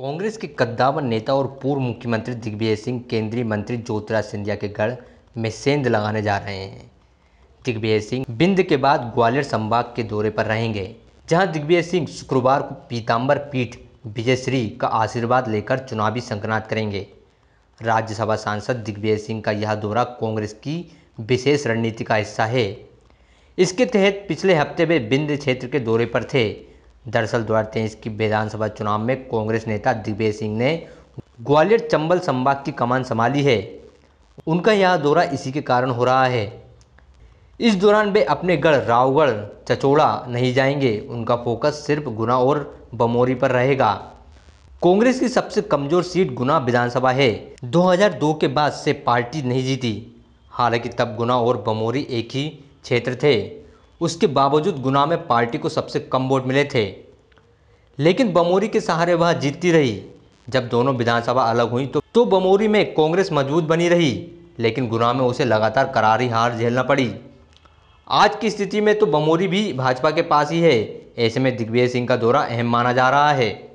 कांग्रेस के कद्दावर नेता और पूर्व मुख्यमंत्री दिग्विजय सिंह केंद्रीय मंत्री ज्योतिराज सिंधिया के गढ़ में सेंध लगाने जा रहे हैं दिग्विजय सिंह बिंद के बाद ग्वालियर संभाग के दौरे पर रहेंगे जहां दिग्विजय सिंह शुक्रवार को पीताम्बर पीठ विजयश्री का आशीर्वाद लेकर चुनावी संक्रांत करेंगे राज्यसभा सांसद दिग्विजय सिंह का यह दौरा कांग्रेस की विशेष रणनीति का हिस्सा है इसके तहत पिछले हफ्ते वे बिंद क्षेत्र के दौरे पर थे दरअसल दो हज़ार तेईस की विधानसभा चुनाव में कांग्रेस नेता दिग्विजय सिंह ने ग्वालियर चंबल संभाग की कमान संभाली है उनका यह दौरा इसी के कारण हो रहा है इस दौरान वे अपने गढ़ रावगढ़ चचोड़ा नहीं जाएंगे उनका फोकस सिर्फ गुना और बमोरी पर रहेगा कांग्रेस की सबसे कमजोर सीट गुना विधानसभा है 2002 के बाद से पार्टी नहीं जीती हालांकि तब गुना और बमोरी एक ही क्षेत्र थे उसके बावजूद गुना में पार्टी को सबसे कम वोट मिले थे लेकिन बमोरी के सहारे वह जीतती रही जब दोनों विधानसभा अलग हुई तो, तो बमोरी में कांग्रेस मजबूत बनी रही लेकिन गुना में उसे लगातार करारी हार झेलना पड़ी आज की स्थिति में तो बमोरी भी भाजपा के पास ही है ऐसे में दिग्विजय सिंह का दौरा अहम माना जा रहा है